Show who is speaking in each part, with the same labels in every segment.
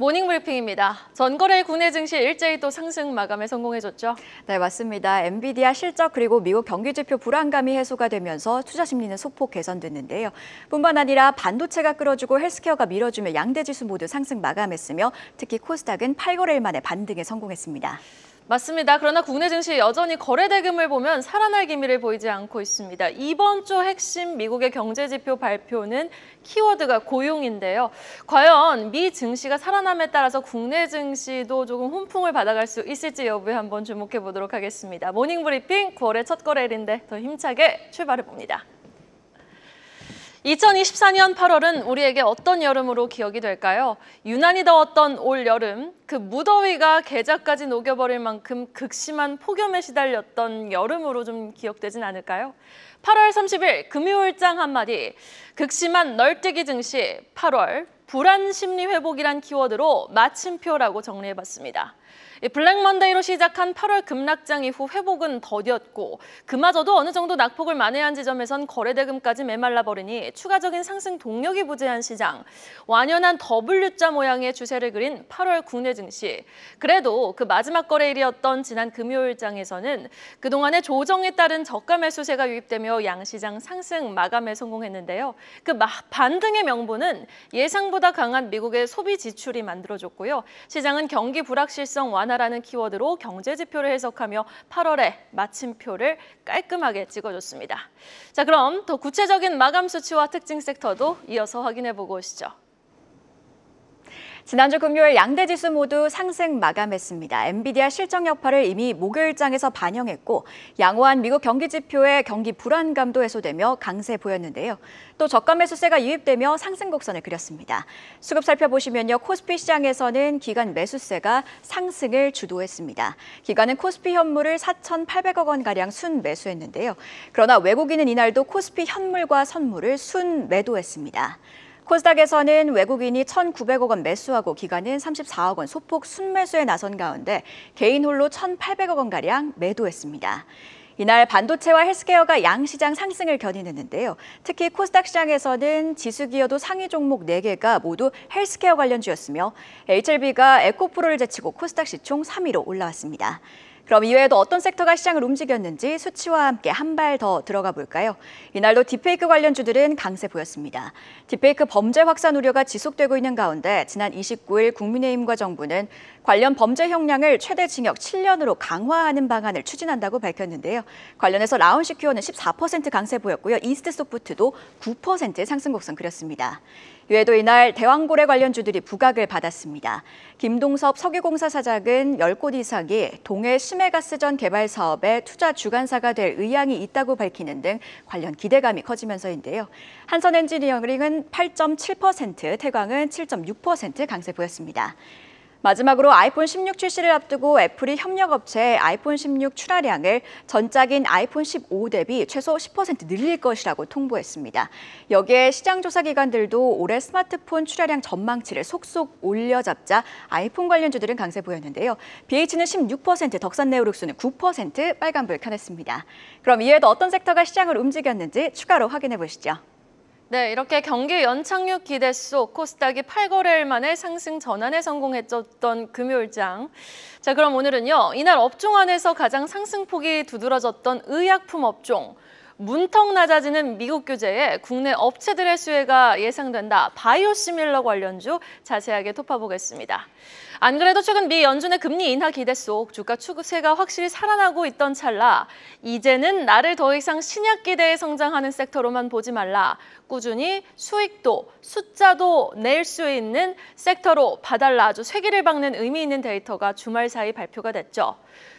Speaker 1: 모닝브리핑입니다. 전거래 국내 증시 일제히 또 상승 마감에 성공해줬죠? 네, 맞습니다. 엔비디아 실적 그리고 미국 경기지표 불안감이 해소가 되면서 투자 심리는 소폭 개선됐는데요. 뿐만 아니라 반도체가 끌어주고 헬스케어가 밀어주며 양대 지수 모두 상승 마감했으며 특히 코스닥은 8거래일 만에 반등에 성공했습니다.
Speaker 2: 맞습니다. 그러나 국내 증시 여전히 거래 대금을 보면 살아날 기미를 보이지 않고 있습니다. 이번 주 핵심 미국의 경제 지표 발표는 키워드가 고용인데요. 과연 미 증시가 살아남에 따라서 국내 증시도 조금 훈풍을 받아갈 수 있을지 여부에 한번 주목해 보도록 하겠습니다. 모닝 브리핑 9월의 첫 거래일인데 더 힘차게 출발해 봅니다. 2024년 8월은 우리에게 어떤 여름으로 기억이 될까요? 유난히 더웠던 올 여름, 그 무더위가 계좌까지 녹여버릴 만큼 극심한 폭염에 시달렸던 여름으로 좀 기억되진 않을까요? 8월 30일 금요일장 한마디, 극심한 널뛰기 증시 8월 불안 심리 회복이란 키워드로 마침표라고 정리해봤습니다. 블랙 먼데이로 시작한 8월 급락장 이후 회복은 더뎠고 그마저도 어느 정도 낙폭을 만회한 지점에선 거래대금까지 메말라버리니 추가적인 상승 동력이 부재한 시장, 완연한 W자 모양의 주세를 그린 8월 국내 증시. 그래도 그 마지막 거래일이었던 지난 금요일장에서는 그동안의 조정에 따른 저가 매수세가 유입되며 양시장 상승 마감에 성공했는데요. 그 반등의 명분은 예상보다 이보다 강한 미국의 소비 지출이 만들어졌고요. 시장은 경기 불확실성 완화라는 키워드로 경제 지표를 해석하며 8월에 마침표를 깔끔하게 찍어줬습니다. 자, 그럼 더 구체적인 마감 수치와 특징 섹터도 이어서 확인해 보고 오시죠.
Speaker 1: 지난주 금요일 양대 지수 모두 상승 마감했습니다. 엔비디아 실적 여파를 이미 목요일장에서 반영했고 양호한 미국 경기 지표에 경기 불안감도 해소되며 강세 보였는데요. 또 저가 매수세가 유입되며 상승 곡선을 그렸습니다. 수급 살펴보시면요. 코스피 시장에서는 기간 매수세가 상승을 주도했습니다. 기간은 코스피 현물을 4,800억 원가량 순 매수했는데요. 그러나 외국인은 이날도 코스피 현물과 선물을 순 매도했습니다. 코스닥에서는 외국인이 1,900억 원 매수하고 기간은 34억 원 소폭 순매수에 나선 가운데 개인 홀로 1,800억 원가량 매도했습니다. 이날 반도체와 헬스케어가 양시장 상승을 견인했는데요. 특히 코스닥 시장에서는 지수기여도 상위 종목 4개가 모두 헬스케어 관련주였으며 HLB가 에코프로를 제치고 코스닥 시총 3위로 올라왔습니다. 그럼 이외에도 어떤 섹터가 시장을 움직였는지 수치와 함께 한 발 더 들어가 볼까요? 이날도 딥페이크 관련주들은 강세 보였습니다. 딥페이크 범죄 확산 우려가 지속되고 있는 가운데 지난 29일 국민의힘과 정부는 관련 범죄 형량을 최대 징역 7년으로 강화하는 방안을 추진한다고 밝혔는데요. 관련해서 라운시큐어는 14% 강세 보였고요. 이스트소프트도 9%의 상승 곡선 그렸습니다. 이외에도 이날 대왕고래 관련주들이 부각을 받았습니다. 김동섭 석유공사 사장은 10곳 이상이 동해 심메가스전 개발 사업에 투자 주관사가 될 의향이 있다고 밝히는 등 관련 기대감이 커지면서인데요. 한선엔지니어링은 8.7%, 태광은 7.6% 강세 보였습니다. 마지막으로 아이폰 16 출시를 앞두고 애플이 협력업체에 아이폰 16 출하량을 전작인 아이폰 15 대비 최소 10% 늘릴 것이라고 통보했습니다. 여기에 시장조사기관들도 올해 스마트폰 출하량 전망치를 속속 올려잡자 아이폰 관련주들은 강세 보였는데요. BH는 16%, 덕산네오룩스는 9% 빨간불 켜냈습니다. 그럼 이외에도 어떤 섹터가 시장을 움직였는지 추가로 확인해 보시죠.
Speaker 2: 네, 이렇게 경기 연착륙 기대속 코스닥이 8거래일 만에 상승 전환에 성공했던 었 금요일장. 자, 그럼 오늘은요. 이날 업종 안에서 가장 상승폭이 두드러졌던 의약품 업종. 문턱 낮아지는 미국 규제에 국내 업체들의 수혜가 예상된다. 바이오시밀러 관련주 자세하게 톱파보겠습니다. 안 그래도 최근 미 연준의 금리 인하 기대 속 주가 추세가 확실히 살아나고 있던 찰나 이제는 나를 더 이상 신약 기대에 성장하는 섹터로만 보지 말라 꾸준히 수익도 숫자도 낼 수 있는 섹터로 봐달라 아주 쇠기를 박는 의미 있는 데이터가 주말 사이 발표가 됐죠.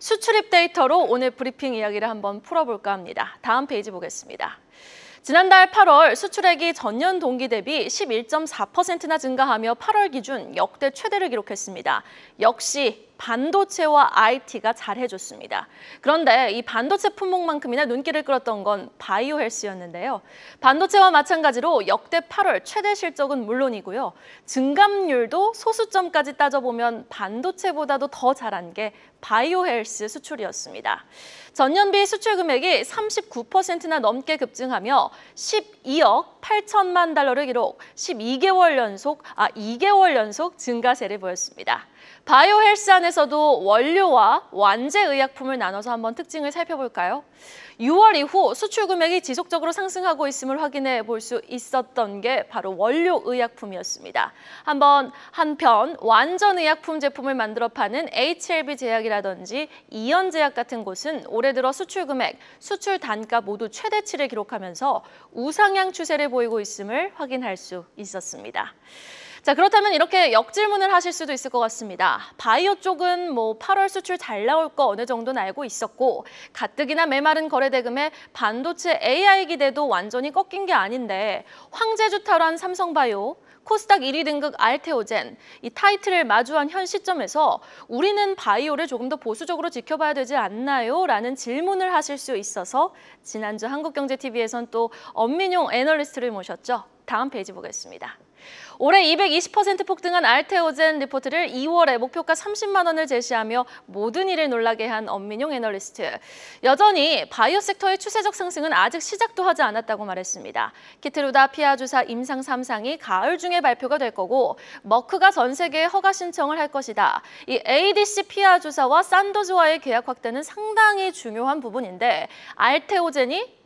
Speaker 2: 수출입 데이터로 오늘 브리핑 이야기를 한번 풀어볼까 합니다. 다음 페이지 보겠습니다. 지난달 8월 수출액이 전년 동기 대비 11.4%나 증가하며 8월 기준 역대 최대를 기록했습니다. 역시 반도체와 IT가 잘 해줬습니다. 그런데 이 반도체 품목만큼이나 눈길을 끌었던 건 바이오 헬스였는데요. 반도체와 마찬가지로 역대 8월 최대 실적은 물론이고요. 증감률도 소수점까지 따져보면 반도체보다도 더 잘한 게 바이오 헬스 수출이었습니다. 전년비 수출 금액이 39%나 넘게 급증하며 12억 8천만 달러를 기록 12개월 연속 아 2개월 연속 증가세를 보였습니다. 바이오 헬스 안에서도 원료와 완제 의약품을 나눠서 한번 특징을 살펴볼까요? 6월 이후 수출 금액이 지속적으로 상승하고 있음을 확인해 볼 수 있었던 게 바로 원료 의약품이었습니다. 한번 한편 완전 의약품 제품을 만들어 파는 HLB 제약이라든지 이연 제약 같은 곳은 올해 들어 수출 금액, 수출 단가 모두 최대치를 기록하면서 우상향 추세를 보이고 있음을 확인할 수 있었습니다. 자, 그렇다면 이렇게 역질문을 하실 수도 있을 것 같습니다. 바이오 쪽은 뭐 8월 수출 잘 나올 거 어느 정도는 알고 있었고 가뜩이나 메마른 거래 대금에 반도체 AI 기대도 완전히 꺾인 게 아닌데 황제주 탈한 삼성바이오 코스닥 1위 등급 알테오젠 이 타이틀을 마주한 현 시점에서 우리는 바이오를 조금 더 보수적으로 지켜봐야 되지 않나요? 라는 질문을 하실 수 있어서 지난주 한국경제TV에선 또 엄민용 애널리스트를 모셨죠. 다음 페이지 보겠습니다. 올해 220% 폭등한 알테오젠 리포트를 2월에 목표가 30만 원을 제시하며 모든 일을 놀라게 한 엄민용 애널리스트. 여전히 바이오 섹터의 추세적 상승은 아직 시작도 하지 않았다고 말했습니다. 키트루다 피아 주사 임상 3상이 가을 중에 발표가 될 거고 머크가 전 세계에 허가 신청을 할 것이다. 이 ADC 피아 주사와 산도즈와의 계약 확대는 상당히 중요한 부분인데 알테오젠이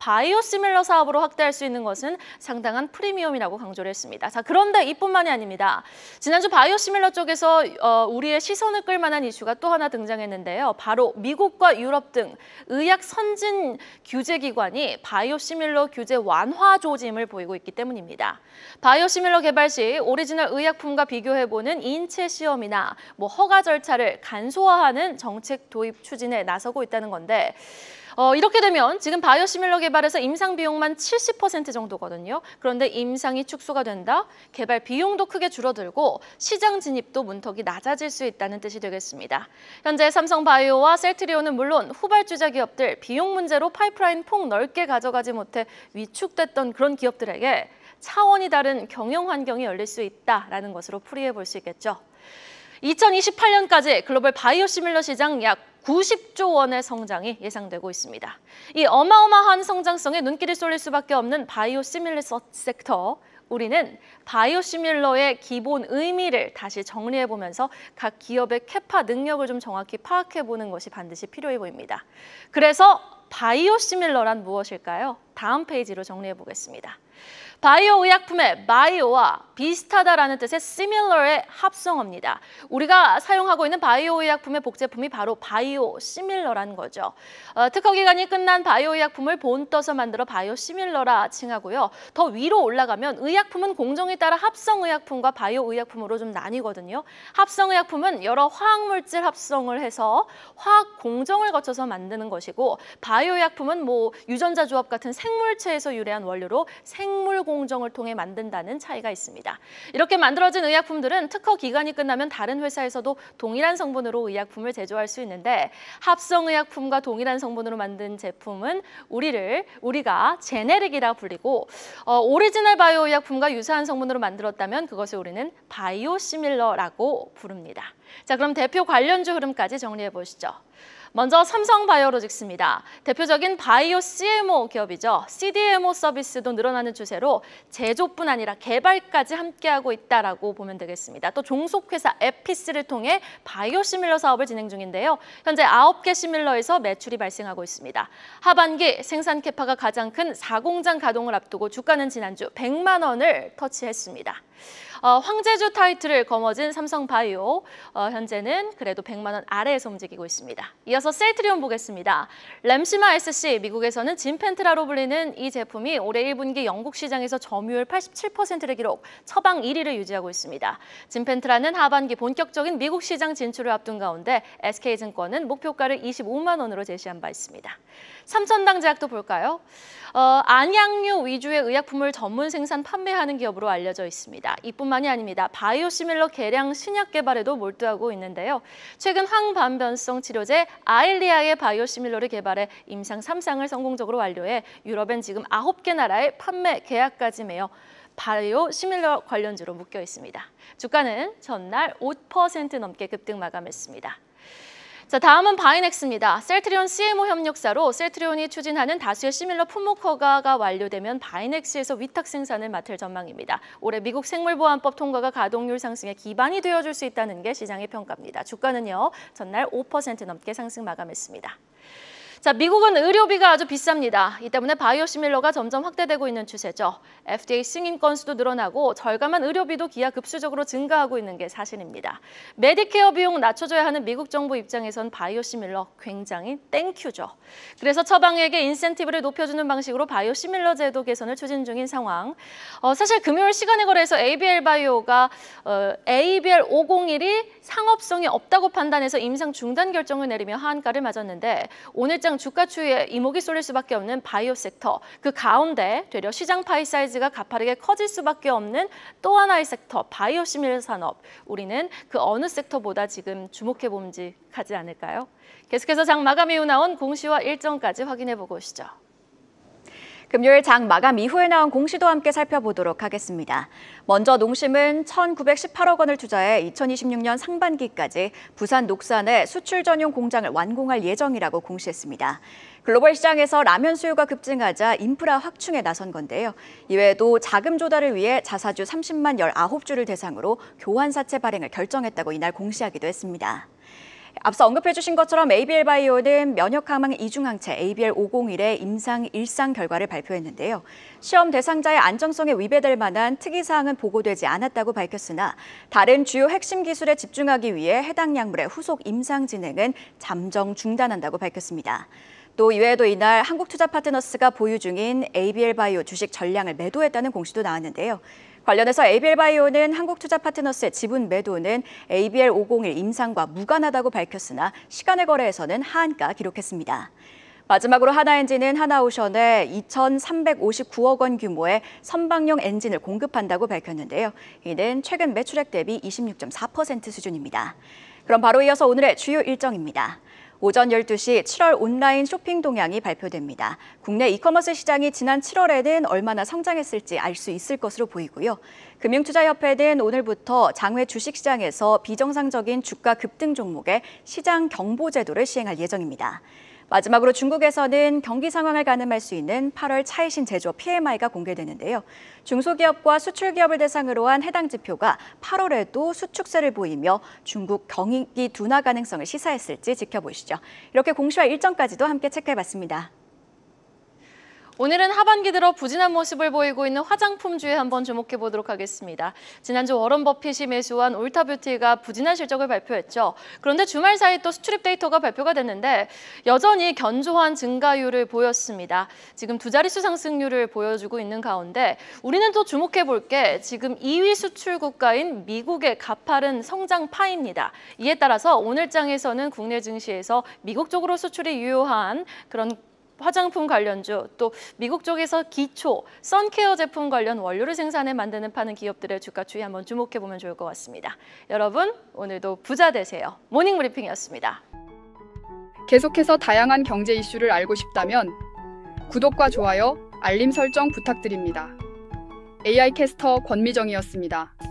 Speaker 2: 바이오시밀러 사업으로 확대할 수 있는 것은 상당한 프리미엄이라고 강조를 했습니다. 자, 그런데 이뿐만이 아닙니다. 지난주 바이오시밀러 쪽에서 어, 우리의 시선을 끌만한 이슈가 또 하나 등장했는데요. 바로 미국과 유럽 등 의약 선진 규제기관이 바이오시밀러 규제 완화 조짐을 보이고 있기 때문입니다. 바이오시밀러 개발 시 오리지널 의약품과 비교해보는 인체 시험이나 뭐 허가 절차를 간소화하는 정책 도입 추진에 나서고 있다는 건데 어, 이렇게 되면 지금 바이오시밀러 개발에서 임상 비용만 70% 정도거든요. 그런데 임상이 축소가 된다. 개발 비용도 크게 줄어들고 시장 진입도 문턱이 낮아질 수 있다는 뜻이 되겠습니다. 현재 삼성바이오와 셀트리온은 물론 후발주자 기업들 비용 문제로 파이프라인 폭 넓게 가져가지 못해 위축됐던 그런 기업들에게 차원이 다른 경영 환경이 열릴 수 있다라는 것으로 풀이해 볼 수 있겠죠. 2028년까지 글로벌 바이오시밀러 시장 약 90조 원의 성장이 예상되고 있습니다. 이 어마어마한 성장성에 눈길이 쏠릴 수밖에 없는 바이오 시밀러 섹터 우리는 바이오시밀러의 기본 의미를 다시 정리해보면서 각 기업의 캐파 능력을 좀 정확히 파악해보는 것이 반드시 필요해 보입니다. 그래서 바이오시밀러란 무엇일까요? 다음 페이지로 정리해 보겠습니다. 바이오 의약품의 바이오와 비슷하다라는 뜻의 similar의 합성어입니다. 우리가 사용하고 있는 바이오 의약품의 복제품이 바로 바이오 시밀러라는 거죠. 어, 특허 기간이 끝난 바이오 의약품을 본떠서 만들어 바이오 시밀러라 칭하고요. 더 위로 올라가면 의약품은 공정에 따라 합성 의약품과 바이오 의약품으로 좀 나뉘거든요. 합성 의약품은 여러 화학 물질 합성을 해서 화학 공정을 거쳐서 만드는 것이고 바이오 의약품은 뭐 유전자 조합 같은 생 생물체에서 유래한 원료로 생물 공정을 통해 만든다는 차이가 있습니다. 이렇게 만들어진 의약품들은 특허 기간이 끝나면 다른 회사에서도 동일한 성분으로 의약품을 제조할 수 있는데 합성 의약품과 동일한 성분으로 만든 제품은 우리를 우리가 제네릭이라 불리고 어, 오리지널 바이오 의약품과 유사한 성분으로 만들었다면 그것을 우리는 바이오 시밀러라고 부릅니다. 자, 그럼 대표 관련주 흐름까지 정리해 보시죠. 먼저 삼성바이오로직스입니다. 대표적인 바이오 CMO 기업이죠. CDMO 서비스도 늘어나는 추세로 제조뿐 아니라 개발까지 함께하고 있다라고 보면 되겠습니다. 또 종속회사 에피스를 통해 바이오 시밀러 사업을 진행 중인데요. 현재 아홉 개 시밀러에서 매출이 발생하고 있습니다. 하반기 생산 캐파가 가장 큰 사공장 가동을 앞두고 주가는 지난주 100만 원을 터치했습니다. 어, 황제주 타이틀을 거머쥔 삼성바이오 어, 현재는 그래도 100만 원 아래에서 움직이고 있습니다. 이어서 셀트리온 보겠습니다. 램시마 SC 미국에서는 진펜트라로 불리는 이 제품이 올해 1분기 영국 시장에서 점유율 87%를 기록 처방 1위를 유지하고 있습니다. 진펜트라는 하반기 본격적인 미국 시장 진출을 앞둔 가운데 SK증권은 목표가를 25만 원으로 제시한 바 있습니다. 삼천당 제약도 볼까요? 어, 안양류 위주의 의약품을 전문 생산 판매하는 기업으로 알려져 있습니다. 이뿐만이 아닙니다. 바이오시밀러 개량 신약 개발에도 몰두하고 있는데요. 최근 항반변성 치료제 아일리아의 바이오시밀러를 개발해 임상 3상을 성공적으로 완료해 유럽엔 지금 9개 나라에 판매 계약까지 매어 바이오 시밀러 관련주로 묶여 있습니다. 주가는 전날 5% 넘게 급등 마감했습니다. 자, 다음은 바이넥스입니다. 셀트리온 CMO 협력사로 셀트리온이 추진하는 다수의 시밀러 품목 허가가 완료되면 바이넥스에서 위탁 생산을 맡을 전망입니다. 올해 미국 생물보안법 통과가 가동률 상승에 기반이 되어줄 수 있다는 게 시장의 평가입니다. 주가는요, 전날 5% 넘게 상승 마감했습니다. 자, 미국은 의료비가 아주 비쌉니다. 이 때문에 바이오시밀러가 점점 확대되고 있는 추세죠. FDA 승인 건수도 늘어나고 절감한 의료비도 기하급수적으로 증가하고 있는 게 사실입니다. 메디케어 비용 낮춰줘야 하는 미국 정부 입장에선 바이오시밀러 굉장히 땡큐죠. 그래서 처방에게 인센티브를 높여주는 방식으로 바이오시밀러 제도 개선을 추진 중인 상황. 어, 사실 금요일 시간에 거래에서 ABL 바이오가 어, ABL 501이 상업성이 없다고 판단해서 임상 중단 결정을 내리며 하한가를 맞았는데 오늘장 당장 주가 추위에 이목이 쏠릴 수밖에 없는 바이오 섹터, 그 가운데 되려 시장 파이 사이즈가 가파르게 커질 수밖에 없는 또 하나의 섹터, 바이오 시밀 산업. 우리는 그 어느 섹터보다 지금 주목해 봄직하지 않을까요? 계속해서 장 마감 이후 나온 공시와 일정까지 확인해 보고 오시죠.
Speaker 1: 금요일 장 마감 이후에 나온 공시도 함께 살펴보도록 하겠습니다. 먼저 농심은 1,918억 원을 투자해 2026년 상반기까지 부산 녹산에 수출 전용 공장을 완공할 예정이라고 공시했습니다. 글로벌 시장에서 라면 수요가 급증하자 인프라 확충에 나선 건데요. 이외에도 자금 조달을 위해 자사주 30만 19주를 대상으로 교환사채 발행을 결정했다고 이날 공시하기도 했습니다. 앞서 언급해 주신 것처럼 ABL 바이오는 면역항망 이중항체 ABL501의 임상 일상 결과를 발표했는데요. 시험 대상자의 안정성에 위배될 만한 특이사항은 보고되지 않았다고 밝혔으나 다른 주요 핵심 기술에 집중하기 위해 해당 약물의 후속 임상 진행은 잠정 중단한다고 밝혔습니다. 또 이외에도 이날 한국투자파트너스가 보유 중인 ABL 바이오 주식 전량을 매도했다는 공시도 나왔는데요. 관련해서 ABL바이오는 한국투자파트너스의 지분 매도는 ABL501 임상과 무관하다고 밝혔으나 시간의 거래에서는 하한가 기록했습니다. 마지막으로 하나엔진은 하나오션에 2,359억 원 규모의 선박용 엔진을 공급한다고 밝혔는데요. 이는 최근 매출액 대비 26.4% 수준입니다. 그럼 바로 이어서 오늘의 주요 일정입니다. 오전 12시 7월 온라인 쇼핑 동향이 발표됩니다. 국내 이커머스 시장이 지난 7월에는 얼마나 성장했을지 알 수 있을 것으로 보이고요. 금융투자협회는 오늘부터 장외 주식시장에서 비정상적인 주가 급등 종목에 시장 경보 제도를 시행할 예정입니다. 마지막으로 중국에서는 경기 상황을 가늠할 수 있는 8월 차이신 제조 PMI가 공개되는데요. 중소기업과 수출기업을 대상으로 한 해당 지표가 8월에도 수축세를 보이며 중국 경기 둔화 가능성을 시사했을지 지켜보시죠. 이렇게 공시와 일정까지도 함께 체크해봤습니다.
Speaker 2: 오늘은 하반기 들어 부진한 모습을 보이고 있는 화장품주에 한번 주목해 보도록 하겠습니다. 지난주 워런 버핏이 매수한 올타뷰티가 부진한 실적을 발표했죠. 그런데 주말 사이 또 수출입 데이터가 발표가 됐는데 여전히 견조한 증가율을 보였습니다. 지금 두 자릿수 상승률을 보여주고 있는 가운데 우리는 또 주목해 볼 게 지금 2위 수출 국가인 미국의 가파른 성장파입니다. 이에 따라서 오늘 장에서는 국내 증시에서 미국 쪽으로 수출이 유효한 그런 화장품 관련주, 또 미국 쪽에서 기초, 선케어 제품 관련 원료를 생산해 만드는 파는 기업들의 주가 추이 한번 주목해 보면 좋을 것 같습니다. 여러분 오늘도 부자 되세요. 모닝 브리핑이었습니다.
Speaker 1: 계속해서 다양한 경제 이슈를 알고 싶다면 구독과 좋아요, 알림 설정 부탁드립니다. AI 캐스터 권미정이었습니다.